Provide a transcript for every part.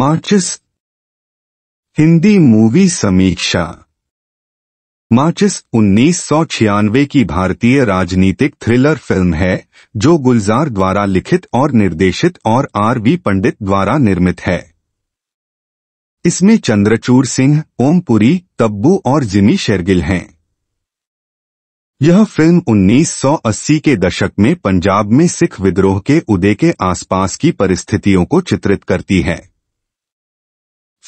माचिस हिंदी मूवी समीक्षा माचिस उन्नीस की भारतीय राजनीतिक थ्रिलर फिल्म है जो गुलजार द्वारा लिखित और निर्देशित और आर वी पंडित द्वारा निर्मित है इसमें चंद्रचूर सिंह ओमपुरी तब्बू और जिमी शेरगिल हैं यह फिल्म 1980 के दशक में पंजाब में सिख विद्रोह के उदय के आसपास की परिस्थितियों को चित्रित करती है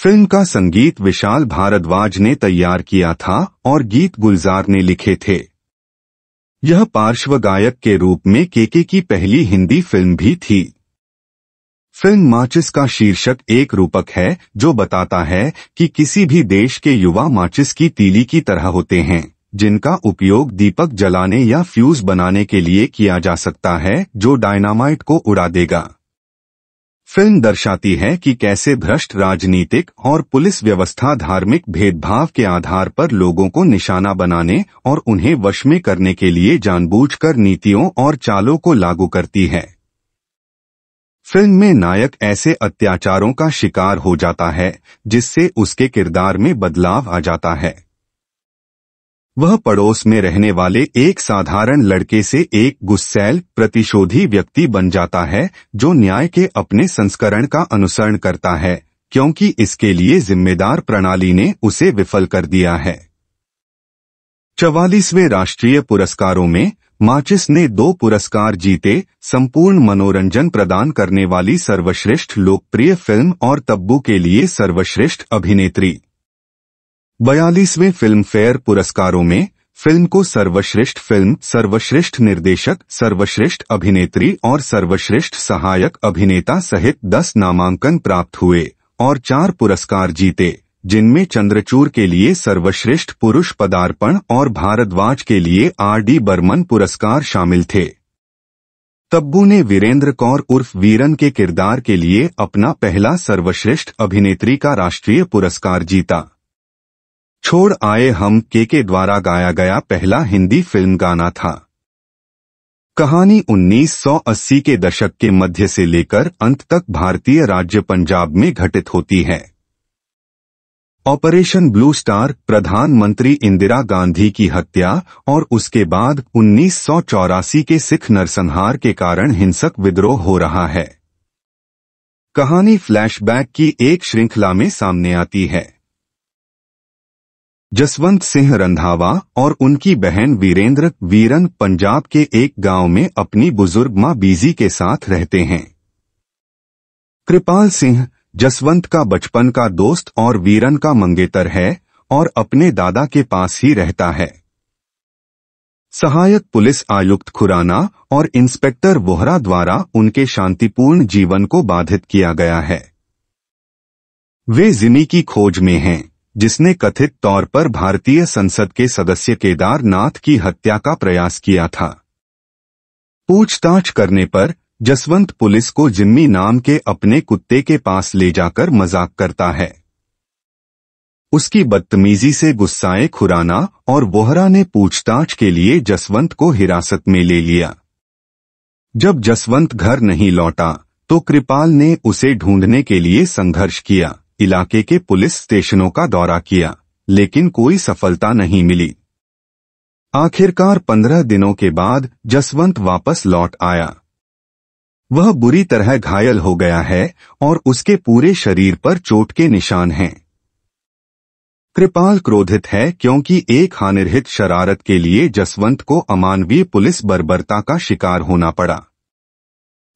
फिल्म का संगीत विशाल भारद्वाज ने तैयार किया था और गीत गुलजार ने लिखे थे यह पार्श्व गायक के रूप में केके की पहली हिंदी फिल्म भी थी फिल्म माचिस का शीर्षक एक रूपक है जो बताता है कि किसी भी देश के युवा माचिस की तीली की तरह होते हैं जिनका उपयोग दीपक जलाने या फ्यूज बनाने के लिए किया जा सकता है जो डायनामाइट को उड़ा देगा फिल्म दर्शाती है कि कैसे भ्रष्ट राजनीतिक और पुलिस व्यवस्था धार्मिक भेदभाव के आधार पर लोगों को निशाना बनाने और उन्हें वश में करने के लिए जानबूझकर नीतियों और चालों को लागू करती है फिल्म में नायक ऐसे अत्याचारों का शिकार हो जाता है जिससे उसके किरदार में बदलाव आ जाता है वह पड़ोस में रहने वाले एक साधारण लड़के से एक गुस्सैल प्रतिशोधी व्यक्ति बन जाता है जो न्याय के अपने संस्करण का अनुसरण करता है क्योंकि इसके लिए जिम्मेदार प्रणाली ने उसे विफल कर दिया है चवालीसवें राष्ट्रीय पुरस्कारों में माचिस ने दो पुरस्कार जीते संपूर्ण मनोरंजन प्रदान करने वाली सर्वश्रेष्ठ लोकप्रिय फिल्म और तब्बू के लिए सर्वश्रेष्ठ अभिनेत्री बयालीसवें फिल्म फेयर पुरस्कारों में फिल्म को सर्वश्रेष्ठ फिल्म सर्वश्रेष्ठ निर्देशक सर्वश्रेष्ठ अभिनेत्री और सर्वश्रेष्ठ सहायक अभिनेता सहित दस नामांकन प्राप्त हुए और चार पुरस्कार जीते जिनमें चंद्रचूर के लिए सर्वश्रेष्ठ पुरुष पदार्पण और भारद्वाज के लिए आर डी बर्मन पुरस्कार शामिल थे तब्बू ने वीरेंद्र कौर उर्फ वीरन के किरदार के लिए अपना पहला सर्वश्रेष्ठ अभिनेत्री का राष्ट्रीय पुरस्कार जीता छोड़ आए हम के के द्वारा गाया गया पहला हिंदी फिल्म गाना था कहानी 1980 के दशक के मध्य से लेकर अंत तक भारतीय राज्य पंजाब में घटित होती है ऑपरेशन ब्लू स्टार प्रधानमंत्री इंदिरा गांधी की हत्या और उसके बाद उन्नीस के सिख नरसंहार के कारण हिंसक विद्रोह हो रहा है कहानी फ्लैशबैक की एक श्रृंखला में सामने आती है जसवंत सिंह रंधावा और उनकी बहन वीरेंद्र वीरन पंजाब के एक गांव में अपनी बुजुर्ग मां बीजी के साथ रहते हैं कृपाल सिंह जसवंत का बचपन का दोस्त और वीरन का मंगेतर है और अपने दादा के पास ही रहता है सहायक पुलिस आयुक्त खुराना और इंस्पेक्टर वोहरा द्वारा उनके शांतिपूर्ण जीवन को बाधित किया गया है वे जिमी की खोज में हैं जिसने कथित तौर पर भारतीय संसद के सदस्य केदारनाथ की हत्या का प्रयास किया था पूछताछ करने पर जसवंत पुलिस को जिम्मी नाम के अपने कुत्ते के पास ले जाकर मजाक करता है उसकी बदतमीजी से गुस्साए खुराना और वोहरा ने पूछताछ के लिए जसवंत को हिरासत में ले लिया जब जसवंत घर नहीं लौटा तो कृपाल ने उसे ढूंढने के लिए संघर्ष किया इलाके के पुलिस स्टेशनों का दौरा किया लेकिन कोई सफलता नहीं मिली आखिरकार पंद्रह दिनों के बाद जसवंत वापस लौट आया वह बुरी तरह घायल हो गया है और उसके पूरे शरीर पर चोट के निशान हैं कृपाल क्रोधित है क्योंकि एक हानिरहित शरारत के लिए जसवंत को अमानवीय पुलिस बर्बरता का शिकार होना पड़ा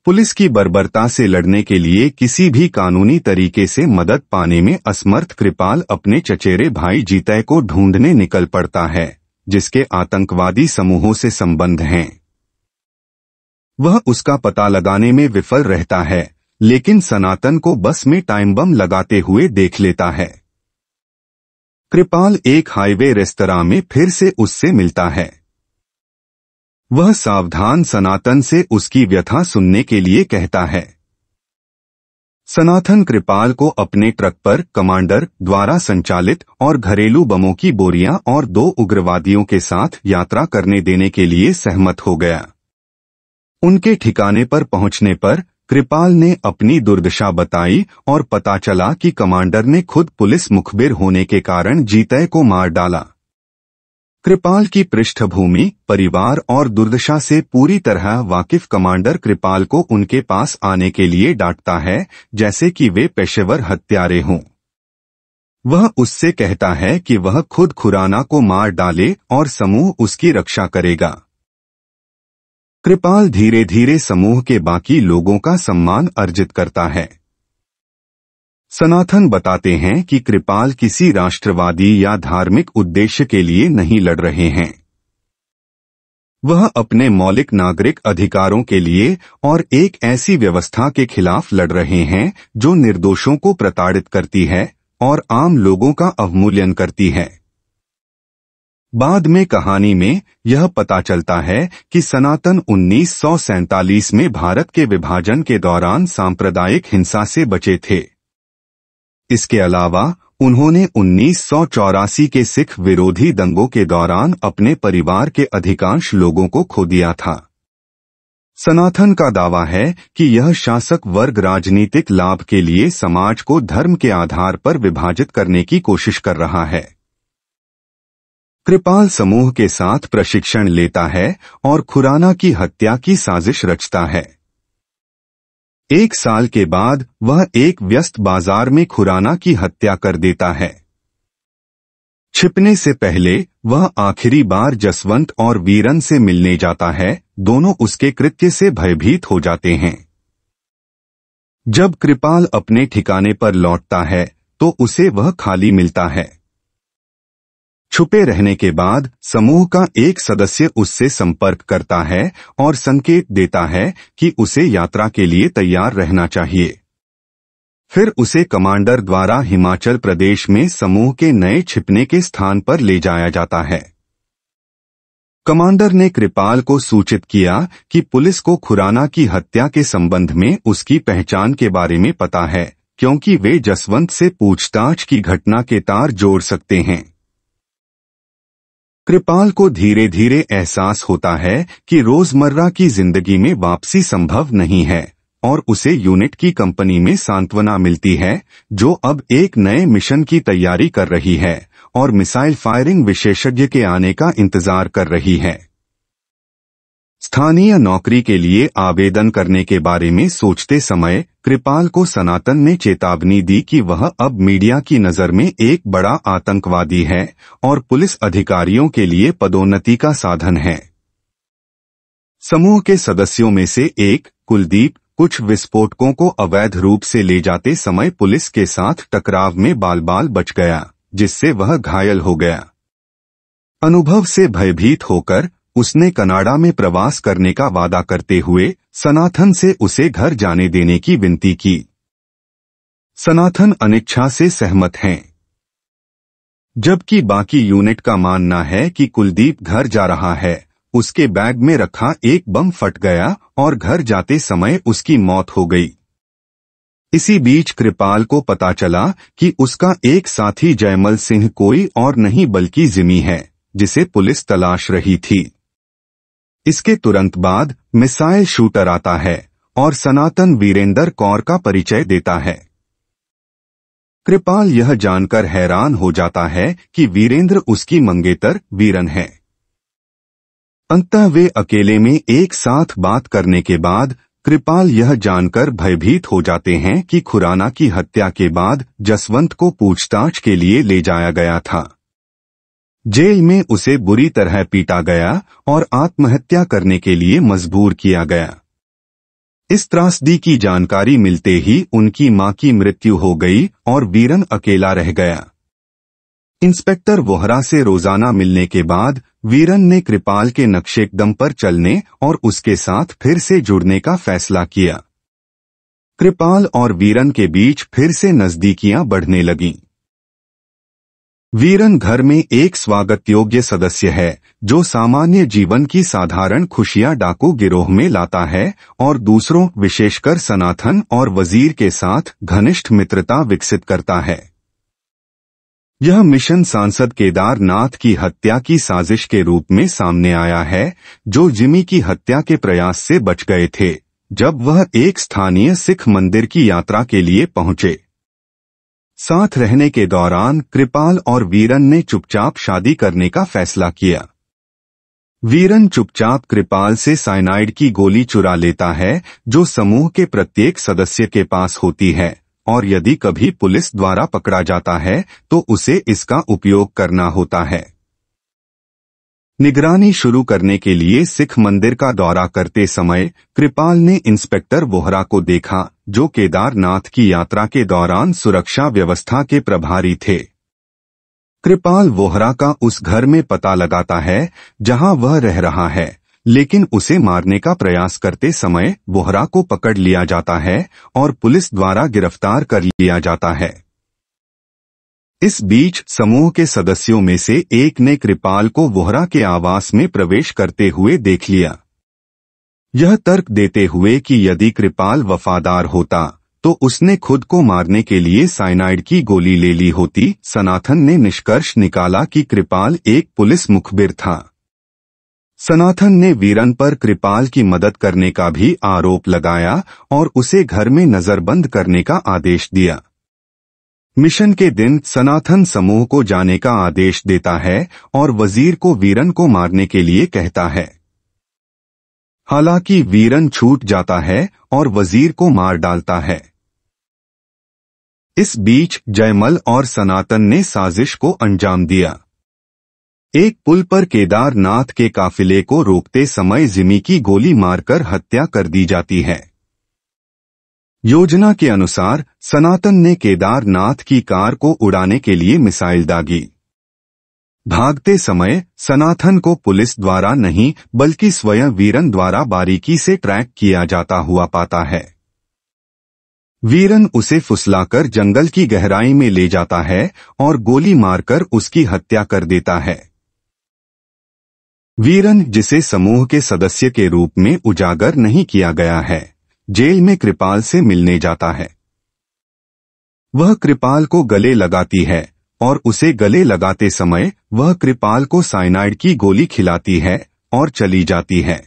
पुलिस की बर्बरता से लड़ने के लिए किसी भी कानूनी तरीके से मदद पाने में असमर्थ कृपाल अपने चचेरे भाई जीतय को ढूंढने निकल पड़ता है जिसके आतंकवादी समूहों से संबंध हैं वह उसका पता लगाने में विफल रहता है लेकिन सनातन को बस में टाइम बम लगाते हुए देख लेता है कृपाल एक हाईवे रेस्तरा में फिर से उससे मिलता है वह सावधान सनातन से उसकी व्यथा सुनने के लिए कहता है सनातन कृपाल को अपने ट्रक पर कमांडर द्वारा संचालित और घरेलू बमों की बोरियां और दो उग्रवादियों के साथ यात्रा करने देने के लिए सहमत हो गया उनके ठिकाने पर पहुंचने पर कृपाल ने अपनी दुर्दशा बताई और पता चला कि कमांडर ने खुद पुलिस मुखबिर होने के कारण जीतय को मार डाला कृपाल की पृष्ठभूमि परिवार और दुर्दशा से पूरी तरह वाकिफ कमांडर कृपाल को उनके पास आने के लिए डांटता है जैसे कि वे पेशेवर हत्यारे हों वह उससे कहता है कि वह खुद खुराना को मार डाले और समूह उसकी रक्षा करेगा कृपाल धीरे धीरे समूह के बाकी लोगों का सम्मान अर्जित करता है सनातन बताते हैं कि कृपाल किसी राष्ट्रवादी या धार्मिक उद्देश्य के लिए नहीं लड़ रहे हैं वह अपने मौलिक नागरिक अधिकारों के लिए और एक ऐसी व्यवस्था के खिलाफ लड़ रहे हैं जो निर्दोषों को प्रताड़ित करती है और आम लोगों का अवमूल्यन करती है बाद में कहानी में यह पता चलता है कि सनातन उन्नीस में भारत के विभाजन के दौरान सांप्रदायिक हिंसा से बचे थे इसके अलावा उन्होंने उन्नीस के सिख विरोधी दंगों के दौरान अपने परिवार के अधिकांश लोगों को खो दिया था सनातन का दावा है कि यह शासक वर्ग राजनीतिक लाभ के लिए समाज को धर्म के आधार पर विभाजित करने की कोशिश कर रहा है कृपाल समूह के साथ प्रशिक्षण लेता है और खुराना की हत्या की साजिश रचता है एक साल के बाद वह एक व्यस्त बाजार में खुराना की हत्या कर देता है छिपने से पहले वह आखिरी बार जसवंत और वीरन से मिलने जाता है दोनों उसके कृत्य से भयभीत हो जाते हैं जब कृपाल अपने ठिकाने पर लौटता है तो उसे वह खाली मिलता है छुपे रहने के बाद समूह का एक सदस्य उससे संपर्क करता है और संकेत देता है कि उसे यात्रा के लिए तैयार रहना चाहिए फिर उसे कमांडर द्वारा हिमाचल प्रदेश में समूह के नए छिपने के स्थान पर ले जाया जाता है कमांडर ने कृपाल को सूचित किया कि पुलिस को खुराना की हत्या के संबंध में उसकी पहचान के बारे में पता है क्योंकि वे जसवंत से पूछताछ की घटना के तार जोड़ सकते हैं कृपाल को धीरे धीरे एहसास होता है कि रोजमर्रा की जिंदगी में वापसी संभव नहीं है और उसे यूनिट की कंपनी में सांत्वना मिलती है जो अब एक नए मिशन की तैयारी कर रही है और मिसाइल फायरिंग विशेषज्ञ के आने का इंतजार कर रही है स्थानीय नौकरी के लिए आवेदन करने के बारे में सोचते समय कृपाल को सनातन ने चेतावनी दी कि वह अब मीडिया की नज़र में एक बड़ा आतंकवादी है और पुलिस अधिकारियों के लिए पदोन्नति का साधन है समूह के सदस्यों में से एक कुलदीप कुछ विस्फोटकों को अवैध रूप से ले जाते समय पुलिस के साथ टकराव में बाल बाल बच गया जिससे वह घायल हो गया अनुभव से भयभीत होकर उसने कनाडा में प्रवास करने का वादा करते हुए सनाथन से उसे घर जाने देने की विनती की सनाथन अनिच्छा से सहमत हैं जबकि बाकी यूनिट का मानना है कि कुलदीप घर जा रहा है उसके बैग में रखा एक बम फट गया और घर जाते समय उसकी मौत हो गई इसी बीच कृपाल को पता चला कि उसका एक साथी जयमल सिंह कोई और नहीं बल्कि जिमी है जिसे पुलिस तलाश रही थी इसके तुरंत बाद मिसाइल शूटर आता है और सनातन वीरेंद्र कौर का परिचय देता है कृपाल यह जानकर हैरान हो जाता है कि वीरेंद्र उसकी मंगेतर वीरन है अंतः वे अकेले में एक साथ बात करने के बाद कृपाल यह जानकर भयभीत हो जाते हैं कि खुराना की हत्या के बाद जसवंत को पूछताछ के लिए ले जाया गया था जेल में उसे बुरी तरह पीटा गया और आत्महत्या करने के लिए मजबूर किया गया इस त्रासदी की जानकारी मिलते ही उनकी मां की मृत्यु हो गई और वीरन अकेला रह गया इंस्पेक्टर वोहरा से रोजाना मिलने के बाद वीरन ने कृपाल के नक्शेकदम पर चलने और उसके साथ फिर से जुड़ने का फैसला किया कृपाल और वीरन के बीच फिर से नजदीकियां बढ़ने लगीं। वीरन घर में एक स्वागत योग्य सदस्य है जो सामान्य जीवन की साधारण खुशियां डाकू गिरोह में लाता है और दूसरों विशेषकर सनातन और वजीर के साथ घनिष्ठ मित्रता विकसित करता है यह मिशन सांसद केदारनाथ की हत्या की साजिश के रूप में सामने आया है जो जिमी की हत्या के प्रयास से बच गए थे जब वह एक स्थानीय सिख मंदिर की यात्रा के लिए पहुंचे साथ रहने के दौरान कृपाल और वीरन ने चुपचाप शादी करने का फैसला किया वीरन चुपचाप कृपाल से साइनाइड की गोली चुरा लेता है जो समूह के प्रत्येक सदस्य के पास होती है और यदि कभी पुलिस द्वारा पकड़ा जाता है तो उसे इसका उपयोग करना होता है निगरानी शुरू करने के लिए सिख मंदिर का दौरा करते समय कृपाल ने इंस्पेक्टर वोहरा को देखा जो केदारनाथ की यात्रा के दौरान सुरक्षा व्यवस्था के प्रभारी थे कृपाल वोहरा का उस घर में पता लगाता है जहां वह रह रहा है लेकिन उसे मारने का प्रयास करते समय वोहरा को पकड़ लिया जाता है और पुलिस द्वारा गिरफ्तार कर लिया जाता है इस बीच समूह के सदस्यों में से एक ने कृपाल को वोहरा के आवास में प्रवेश करते हुए देख लिया यह तर्क देते हुए कि यदि कृपाल वफादार होता तो उसने खुद को मारने के लिए साइनाइड की गोली ले ली होती सनाथन ने निष्कर्ष निकाला कि कृपाल एक पुलिस मुखबिर था सनाथन ने वीरन पर कृपाल की मदद करने का भी आरोप लगाया और उसे घर में नजरबंद करने का आदेश दिया मिशन के दिन सनातन समूह को जाने का आदेश देता है और वजीर को वीरन को मारने के लिए कहता है हालांकि वीरन छूट जाता है और वजीर को मार डालता है इस बीच जयमल और सनातन ने साजिश को अंजाम दिया एक पुल पर केदारनाथ के काफिले को रोकते समय जिमी की गोली मारकर हत्या कर दी जाती है योजना के अनुसार सनातन ने केदारनाथ की कार को उड़ाने के लिए मिसाइल दागी भागते समय सनातन को पुलिस द्वारा नहीं बल्कि स्वयं वीरन द्वारा बारीकी से ट्रैक किया जाता हुआ पाता है वीरन उसे फुसलाकर जंगल की गहराई में ले जाता है और गोली मारकर उसकी हत्या कर देता है वीरन जिसे समूह के सदस्य के रूप में उजागर नहीं किया गया है जेल में कृपाल से मिलने जाता है वह कृपाल को गले लगाती है और उसे गले लगाते समय वह कृपाल को साइनाइड की गोली खिलाती है और चली जाती है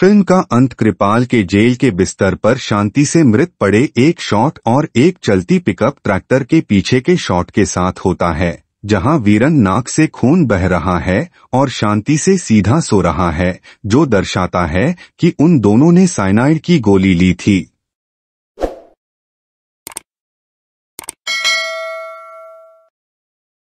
फिल्म का अंत कृपाल के जेल के बिस्तर पर शांति से मृत पड़े एक शॉट और एक चलती पिकअप ट्रैक्टर के पीछे के शॉट के साथ होता है जहां वीरन नाक से खून बह रहा है और शांति से सीधा सो रहा है जो दर्शाता है कि उन दोनों ने साइनाइड की गोली ली थी